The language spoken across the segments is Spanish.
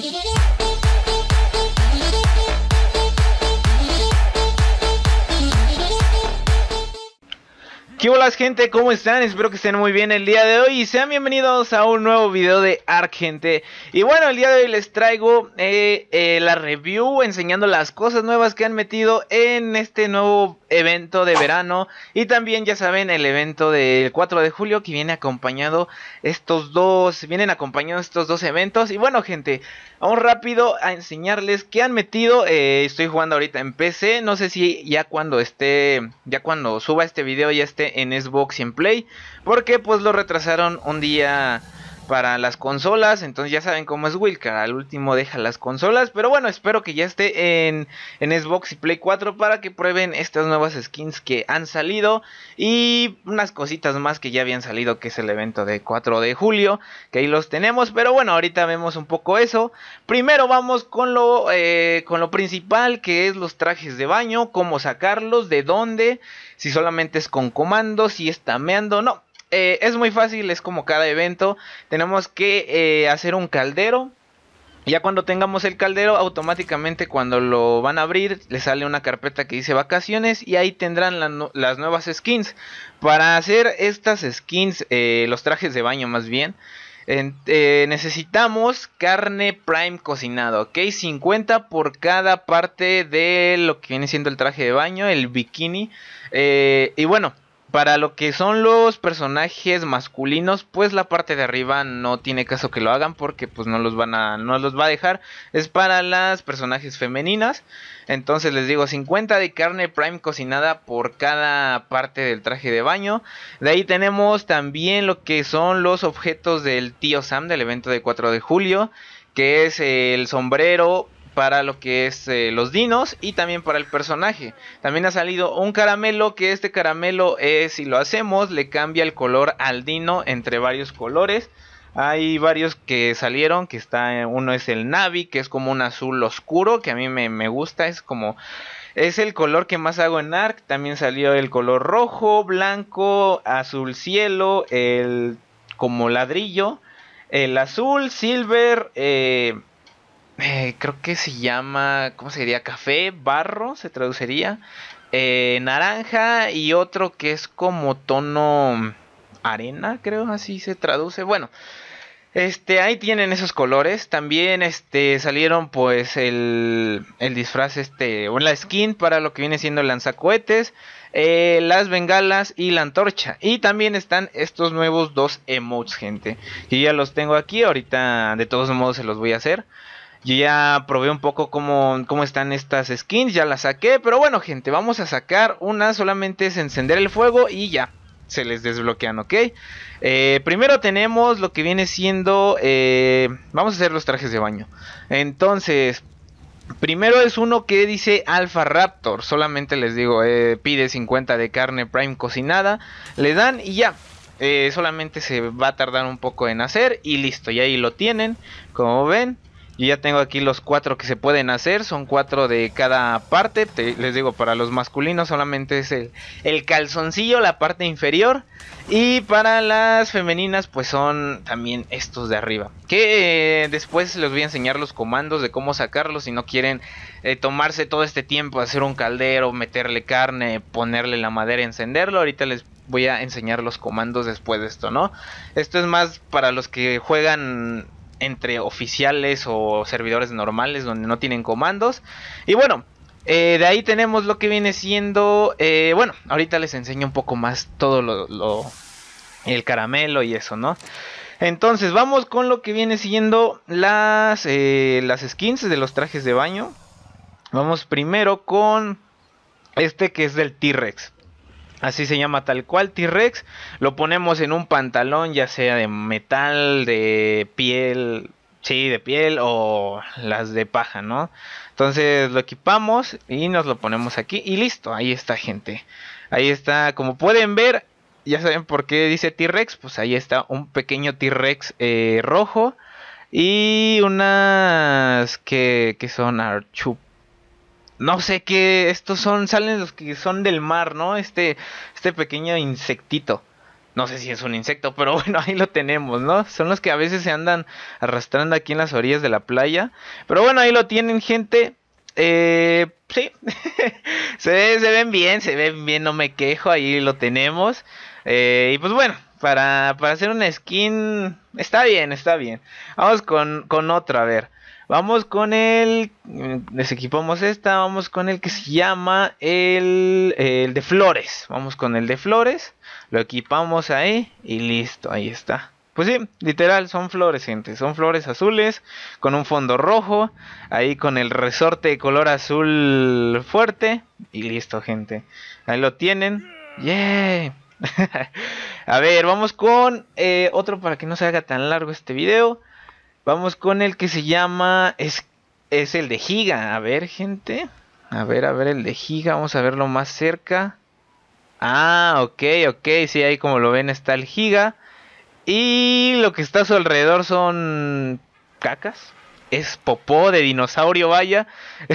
Thank you. ¿Qué gente? ¿Cómo están? Espero que estén muy bien el día de hoy y sean bienvenidos a un nuevo video de ARK gente Y bueno, el día de hoy les traigo eh, eh, la review enseñando las cosas nuevas que han metido en este nuevo evento de verano Y también ya saben el evento del 4 de julio que viene acompañado estos dos, vienen acompañados estos dos eventos Y bueno gente, Vamos rápido a enseñarles qué han metido. Eh, estoy jugando ahorita en PC. No sé si ya cuando esté, ya cuando suba este video ya esté en Xbox y en Play. Porque pues lo retrasaron un día para las consolas. Entonces ya saben cómo es Wilcar. Al último deja las consolas. Pero bueno, espero que ya esté en, en, Xbox y Play 4 para que prueben estas nuevas skins que han salido. Y unas cositas más que ya habían salido, que es el evento de 4 de julio. Que ahí los tenemos. Pero bueno, ahorita vemos un poco eso. Primero vamos con lo, eh, con lo principal, que es los trajes de baño. Cómo sacarlos, de dónde. Si solamente es con comando si es tameando. No, eh, es muy fácil, es como cada evento. Tenemos que eh, hacer un caldero. Ya cuando tengamos el caldero, automáticamente cuando lo van a abrir, le sale una carpeta que dice vacaciones y ahí tendrán las nuevas skins. Para hacer estas skins, eh, los trajes de baño más bien, necesitamos carne prime cocinada, ¿ok? 50 por cada parte de lo que viene siendo el traje de baño, el bikini. y bueno, para lo que son los personajes masculinos, pues la parte de arriba no tiene caso que lo hagan porque pues no los van a no los va a dejar. Es para las personajes femeninas. Entonces les digo 50 de carne prime cocinada por cada parte del traje de baño. De ahí tenemos también lo que son los objetos del tío Sam del evento de 4 de julio, que es el sombrero para lo que es eh, los dinos y también para el personaje. También ha salido un caramelo que este caramelo es si lo hacemos le cambia el color al dino entre varios colores. Hay varios que salieron, que está eh, uno es el Navi, que es como un azul oscuro, que a mí me, gusta, es como es el color que más hago en ARC. También salió el color rojo, blanco, azul cielo, el como ladrillo, el azul, silver, eh, eh, creo que se llama, ¿cómo se diría? Café, barro, se traduciría. Eh, naranja y otro que es como tono arena, creo, así se traduce. Bueno, este, ahí tienen esos colores. También este, salieron pues el, disfraz, este, o la skin para lo que viene siendo el lanzacohetes, eh, las bengalas y la antorcha. Y también están estos nuevos dos emotes, gente. Y ya los tengo aquí, ahorita de todos modos se los voy a hacer. Yo ya probé un poco cómo, cómo están estas skins, ya las saqué. Pero bueno, gente, vamos a sacar una. Solamente es encender el fuego y ya se les desbloquean, ¿ok? Eh, primero tenemos lo que viene siendo... Eh, vamos a hacer los trajes de baño. Entonces, primero es uno que dice Alpha Raptor. Solamente les digo, eh, pide 50 de carne prime cocinada. Le dan y ya. solamente se va a tardar un poco en hacer y listo, y ahí lo tienen. Como ven, y ya tengo aquí los cuatro que se pueden hacer, son cuatro de cada parte. les digo, para los masculinos solamente es el, el, calzoncillo, la parte inferior. Y para las femeninas, pues son también estos de arriba. Que eh, después les voy a enseñar los comandos de cómo sacarlos si no quieren eh, tomarse todo este tiempo, hacer un caldero, meterle carne, ponerle la madera, encenderlo. Ahorita les voy a enseñar los comandos después de esto, ¿no? Esto es más para los que juegan entre oficiales o servidores normales donde no tienen comandos. Y bueno, eh, de ahí tenemos lo que viene siendo, eh, bueno, ahorita les enseño un poco más todo lo, el caramelo y eso, ¿no? Entonces vamos con lo que viene siendo las, eh, las skins de los trajes de baño. Vamos primero con este que es del T-Rex. Así se llama tal cual T-Rex. Lo ponemos en un pantalón, ya sea de metal, de piel, sí, de piel o las de paja, ¿no? Entonces lo equipamos y nos lo ponemos aquí y listo, ahí está gente. Ahí está, como pueden ver, ya saben por qué dice T-Rex, pues ahí está un pequeño T-Rex eh, rojo y unas que, que son Archup no sé qué, estos son, salen los que son del mar, ¿no? Este, este pequeño insectito. No sé si es un insecto, pero bueno, ahí lo tenemos, ¿no? Son los que a veces se andan arrastrando aquí en las orillas de la playa. Pero bueno, ahí lo tienen, gente. Eh, sí, se, ven bien, se ven bien, no me quejo, ahí lo tenemos. Eh, y pues bueno, para, hacer una skin, está bien, está bien. Vamos con, con otra, a ver. Vamos con el. Desequipamos esta. Vamos con el que se llama el, el de flores. Vamos con el de flores. Lo equipamos ahí. Y listo, ahí está. Pues sí, literal, son flores, gente. Son flores azules con un fondo rojo. Ahí con el resorte de color azul fuerte. Y listo, gente. Ahí lo tienen. ¡Yeah! A ver, vamos con eh, otro para que no se haga tan largo este video. Vamos con el que se llama. Es, es el de Giga. A ver, gente. A ver, a ver el de Giga. Vamos a verlo más cerca. Ah, ok, ok. Sí, ahí como lo ven está el Giga. Y lo que está a su alrededor son cacas. Es popó de dinosaurio, vaya.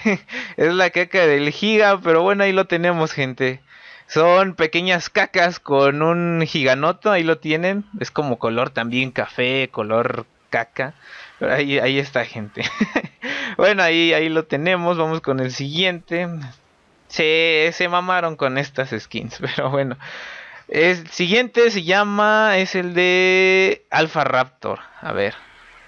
es la caca del giga, pero bueno, ahí lo tenemos, gente. Son pequeñas cacas con un giganoto, ahí lo tienen. Es como color también café, color caca. Pero ahí, ahí está, gente. bueno, ahí, ahí lo tenemos. Vamos con el siguiente. Se, se mamaron con estas skins, pero bueno. El siguiente se llama, es el de Alpha Raptor. A ver.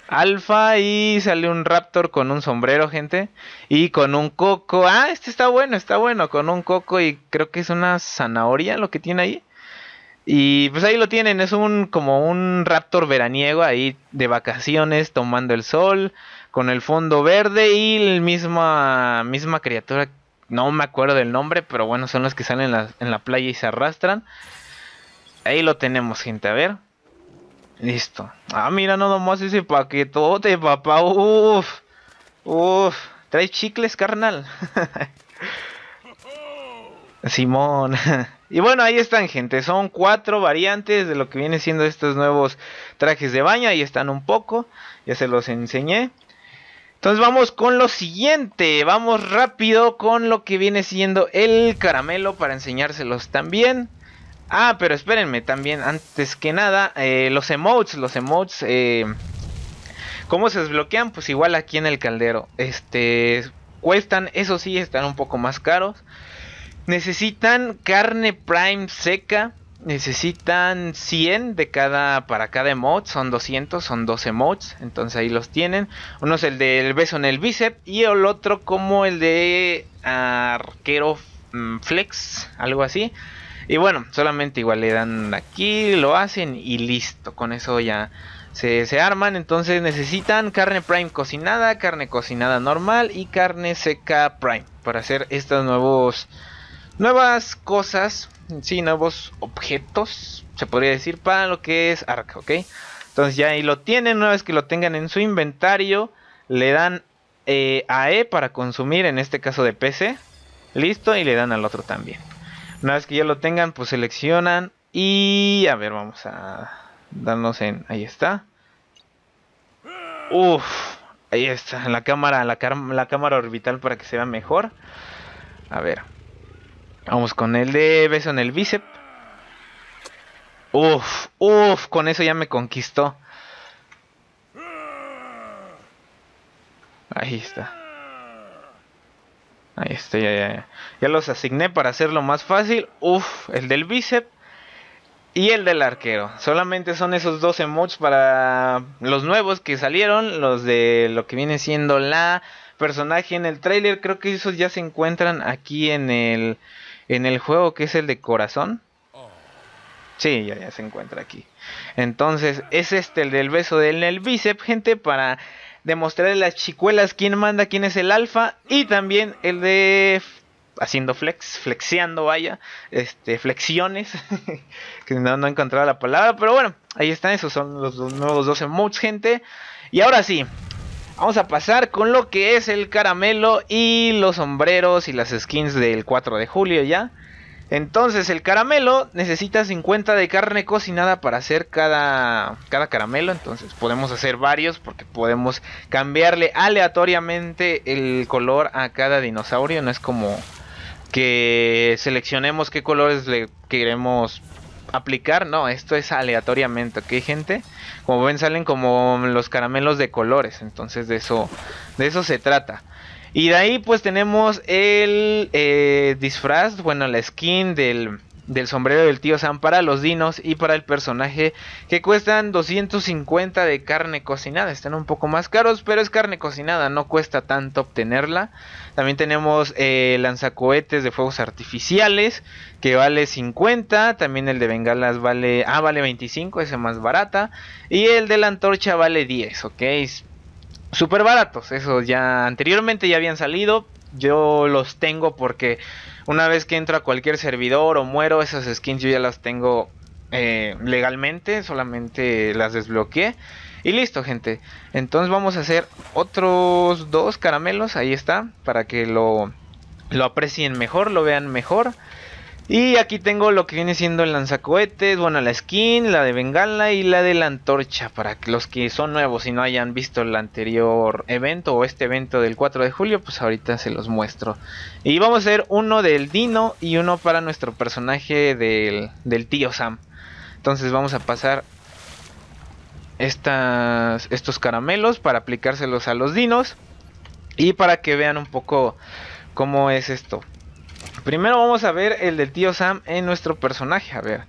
Alfa y sale un Raptor con un sombrero, gente. Y con un coco. Ah, este está bueno, está bueno. Con un coco y creo que es una zanahoria lo que tiene ahí. Y pues ahí lo tienen, es un como un raptor veraniego ahí de vacaciones tomando el sol con el fondo verde y la misma misma criatura, no me acuerdo del nombre, pero bueno, son las que salen en la, playa y se arrastran. Ahí lo tenemos, gente, a ver. Listo. Ah, mira no nomás ese paquetote, papá. Uf. Uf. Trae chicles, carnal. Simón. Y bueno, ahí están, gente. Son cuatro variantes de lo que viene siendo estos nuevos trajes de baño. Ahí están un poco. Ya se los enseñé. Entonces vamos con lo siguiente. Vamos rápido con lo que viene siendo el caramelo para enseñárselos también. Ah, pero espérenme también. Antes que nada, eh, los emotes. Los emotes. Eh, ¿Cómo se desbloquean? Pues igual aquí en el caldero. Este. Cuestan, eso sí, están un poco más caros. Necesitan carne prime seca. Necesitan 100 de cada, para cada emote. Son 200, son 12 emotes. Entonces ahí los tienen. Uno es el del beso en el bíceps. Y el otro como el de arquero mm, flex. Algo así. Y bueno, solamente igual le dan aquí, lo hacen y listo. Con eso ya se, se, arman. Entonces necesitan carne prime cocinada, carne cocinada normal y carne seca prime para hacer estos nuevos nuevas cosas, sí, nuevos objetos, se podría decir, para lo que es Ark, ¿ok? Entonces ya ahí lo tienen, una vez que lo tengan en su inventario, le dan eh, a E para consumir, en este caso de PC, listo, y le dan al otro también. Una vez que ya lo tengan, pues seleccionan y a ver, vamos a darnos en, ahí está. Uf, ahí está, en la cámara, la, la cámara orbital para que se vea mejor. A ver, Vamos con el de beso en el bíceps. Uf, uf, con eso ya me conquistó. Ahí está. Ahí está, ya, ya, ya. Ya los asigné para hacerlo más fácil. Uf, el del bíceps y el del arquero. Solamente son esos dos emotes para los nuevos que salieron. Los de lo que viene siendo la personaje en el trailer. Creo que esos ya se encuentran aquí en el en el juego que es el de corazón. Oh. Sí, ya, se encuentra aquí. Entonces, es este el del beso del el bíceps, gente, para demostrar a las chicuelas quién manda, quién es el alfa. Y también el de haciendo flex, flexeando vaya, este, flexiones, que no, he encontrado la palabra, pero bueno, ahí están, esos son los, los nuevos dos emotes, gente. Y ahora sí, Vamos a pasar con lo que es el caramelo y los sombreros y las skins del 4 de julio ya. Entonces el caramelo necesita 50 de carne cocinada para hacer cada, cada caramelo. Entonces podemos hacer varios porque podemos cambiarle aleatoriamente el color a cada dinosaurio. No es como que seleccionemos qué colores le queremos aplicar, no, esto es aleatoriamente, ¿ok, gente? Como ven, salen como los caramelos de colores, entonces de eso, de eso se trata. Y de ahí pues tenemos el eh, disfraz, bueno, la skin del, del sombrero del tío Sam para los dinos y para el personaje que cuestan 250 de carne cocinada. Están un poco más caros, pero es carne cocinada, no cuesta tanto obtenerla. También tenemos eh, lanzacohetes de fuegos artificiales que vale 50, también el de bengalas vale, ah, vale 25, ese más barata, y el de la antorcha vale 10, ok, super baratos. Eso ya anteriormente ya habían salido, yo los tengo porque una vez que entro a cualquier servidor o muero, esas skins yo ya las tengo eh, legalmente, solamente las desbloqueé. Y listo, gente. Entonces vamos a hacer otros dos caramelos, ahí está, para que lo aprecien mejor, lo vean mejor. Y aquí tengo lo que viene siendo el lanzacohetes, bueno, la skin, la de Bengala y la de la antorcha, para los que son nuevos y no hayan visto el anterior evento o este evento del 4 de julio, pues ahorita se los muestro. Y vamos a hacer uno del Dino y uno para nuestro personaje del, del tío Sam. Entonces vamos a pasar estas, estos caramelos para aplicárselos a los dinos y para que vean un poco cómo es esto. Primero vamos a ver el del tío Sam en nuestro personaje. A ver.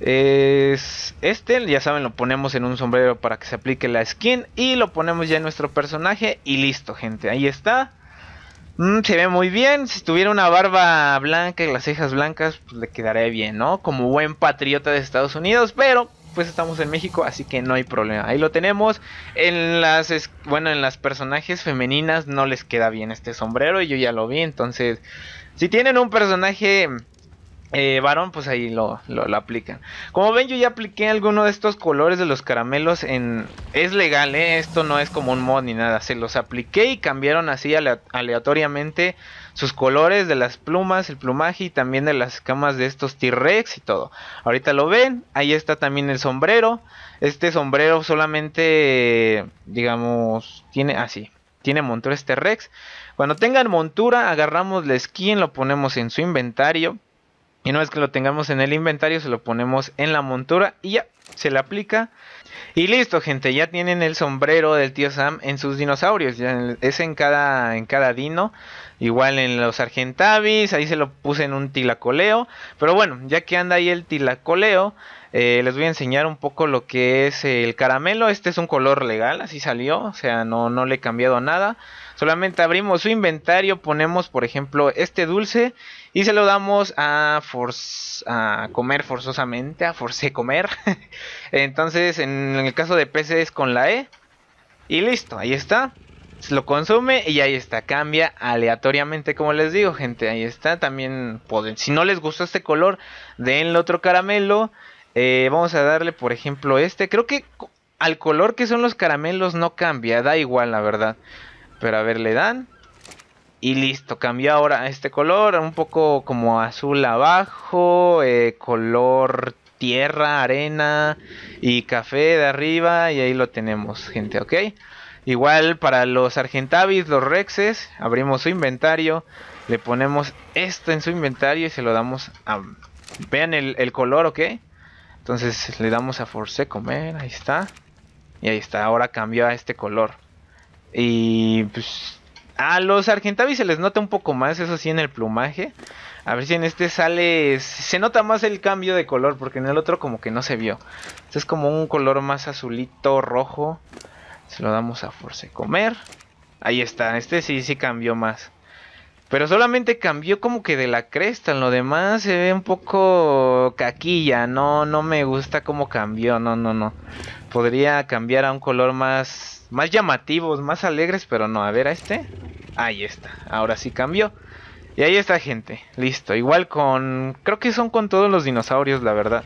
Es este, ya saben, lo ponemos en un sombrero para que se aplique la skin. Y lo ponemos ya en nuestro personaje. Y listo, gente. Ahí está. Mm, se ve muy bien. Si tuviera una barba blanca y las cejas blancas, pues le quedaría bien, ¿no? Como buen patriota de Estados Unidos. Pero pues estamos en México, así que no hay problema. Ahí lo tenemos. En las bueno, en las personajes femeninas no les queda bien este sombrero y yo ya lo vi, entonces si tienen un personaje eh, varón, pues ahí lo, lo, aplican. Como ven, yo ya apliqué alguno de estos colores de los caramelos en... Es legal, eh, Esto no es como un mod ni nada. Se los apliqué y cambiaron así aleatoriamente sus colores de las plumas, el plumaje y también de las camas de estos T-Rex y todo. Ahorita lo ven, ahí está también el sombrero. Este sombrero solamente, digamos, tiene así, ah, tiene montura este Rex. Cuando tengan montura, agarramos la skin, lo ponemos en su inventario. Y una vez que lo tengamos en el inventario, se lo ponemos en la montura y ya, se le aplica. Y listo, gente, ya tienen el sombrero del tío Sam en sus dinosaurios. es en cada, en cada dino. Igual en los Argentavis, ahí se lo puse en un tilacoleo. Pero bueno, ya que anda ahí el tilacoleo, eh, les voy a enseñar un poco lo que es el caramelo. Este es un color legal, así salió. O sea, no, no le he cambiado nada. Solamente abrimos su inventario, ponemos por ejemplo este dulce y se lo damos a, force, a comer forzosamente, a force comer. Entonces, en el caso de PC es con la E. Y listo, ahí está. lo consume y ahí está. Cambia aleatoriamente, como les digo, gente. Ahí está. También pueden. Si no les gustó este color, denle otro caramelo. Eh, vamos a darle, por ejemplo, este. Creo que al color que son los caramelos no cambia. Da igual, la verdad. Pero a ver, le dan. Y listo, cambió ahora este color, un poco como azul abajo, eh, color tierra, arena y café de arriba y ahí lo tenemos, gente, ¿ok? Igual para los Argentavis, los Rexes, abrimos su inventario, le ponemos esto en su inventario y se lo damos a... Vean el, el color, ¿ok? Entonces le damos a Force Comer, ahí está. Y ahí está, ahora cambió a este color. Y pues a los Argentavis se les nota un poco más, eso sí, en el plumaje. A ver si en este sale. Se nota más el cambio de color, porque en el otro como que no se vio. Este es como un color más azulito, rojo. Se lo damos a Force Comer. Ahí está, este sí, sí cambió más. Pero solamente cambió como que de la cresta. En lo demás se ve un poco caquilla. No, no me gusta cómo cambió. No, no, no podría cambiar a un color más, más llamativos, más alegres, pero no, a ver a este. Ahí está, ahora sí cambió. Y ahí está gente, listo. Igual con, creo que son con todos los dinosaurios, la verdad.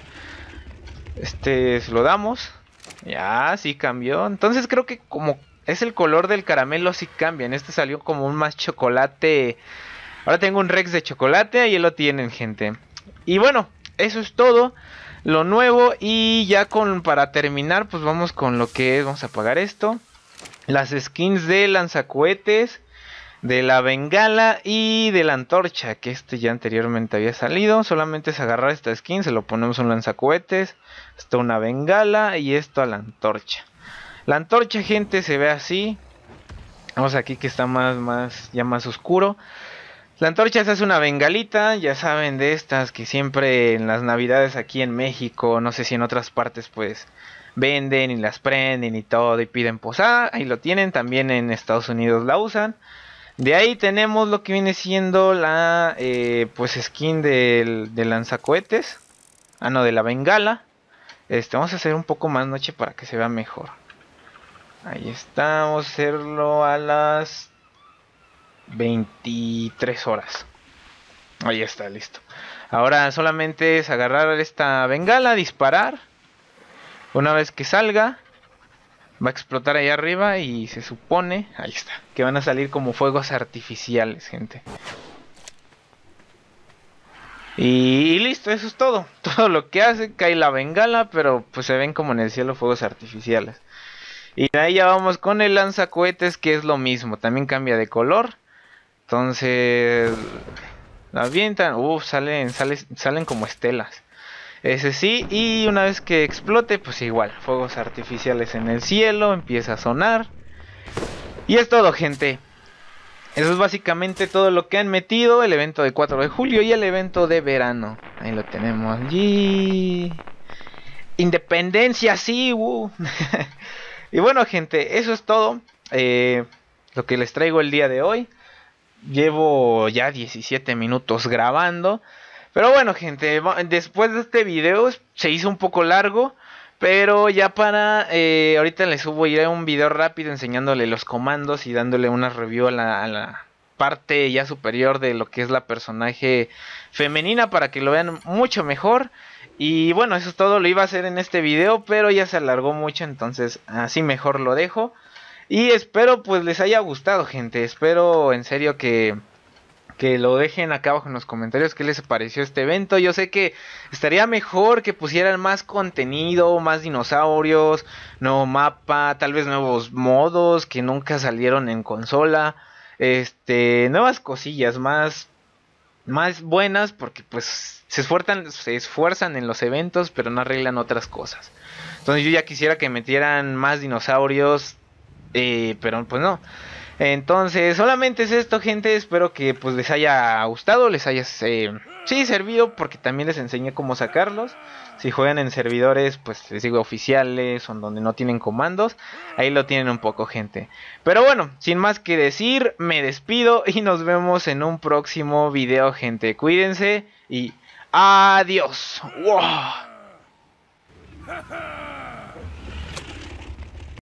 Este, se lo damos. Ya, sí cambió. Entonces creo que como es el color del caramelo, sí cambian, este salió como un más chocolate. Ahora tengo un Rex de chocolate, ahí lo tienen gente. Y bueno, eso es todo lo nuevo. Y ya con para terminar, pues vamos con lo que es. Vamos a apagar esto. Las skins de lanzacohetes. De la bengala y de la antorcha. Que este ya anteriormente había salido. Solamente es agarrar esta skin. Se lo ponemos un lanzacohetes. Esto una bengala. Y esto a la antorcha. La antorcha, gente, se ve así. Vamos aquí que está más, más, ya más oscuro. La antorcha es una bengalita, ya saben de estas que siempre en las navidades aquí en México, no sé si en otras partes pues venden y las prenden y todo y piden posada, ahí lo tienen, también en Estados Unidos la usan. De ahí tenemos lo que viene siendo la eh, pues skin del, lanzacohetes, ah no, de la bengala. Este, vamos a hacer un poco más noche para que se vea mejor. Ahí está, vamos a hacerlo a las 23 horas. Ahí está, listo. Ahora solamente es agarrar esta bengala, disparar. Una vez que salga, va a explotar ahí arriba y se supone, ahí está, que van a salir como fuegos artificiales, gente. Y, listo, eso es todo. Todo lo que hace, cae la bengala, pero pues se ven como en el cielo fuegos artificiales. Y ahí ya vamos con el lanzacohetes, que es lo mismo, también cambia de color. Entonces, avientan, uff, salen, salen, como estelas. Ese sí, y una vez que explote, pues igual, fuegos artificiales en el cielo, empieza a sonar. Y es todo, gente. Eso es básicamente todo lo que han metido, el evento de 4 de julio y el evento de verano. Ahí lo tenemos. allí. Independencia, sí, uh. y bueno, gente, eso es todo. Eh, lo que les traigo el día de hoy. Llevo ya 17 minutos grabando. Pero bueno, gente, después de este video se hizo un poco largo. Pero ya para, eh, ahorita les subo iré un video rápido enseñándole los comandos y dándole una review a la, a la, parte ya superior de lo que es la personaje femenina para que lo vean mucho mejor. Y bueno, eso es todo, lo iba a hacer en este video, pero ya se alargó mucho, entonces así mejor lo dejo. Y espero pues les haya gustado, gente. Espero en serio que que lo dejen acá abajo en los comentarios qué les pareció este evento. Yo sé que estaría mejor que pusieran más contenido, más dinosaurios, nuevo mapa, tal vez nuevos modos que nunca salieron en consola, este, nuevas cosillas más más buenas porque pues se esfuerzan se esfuerzan en los eventos, pero no arreglan otras cosas. Entonces yo ya quisiera que metieran más dinosaurios, eh, pero pues no. Entonces, solamente es esto, gente. Espero que pues les haya gustado, les haya eh, servido, porque también les enseñé cómo sacarlos. Si juegan en servidores, pues les digo oficiales o donde no tienen comandos, ahí lo tienen un poco, gente. Pero bueno, sin más que decir, me despido y nos vemos en un próximo video, gente. Cuídense y adiós.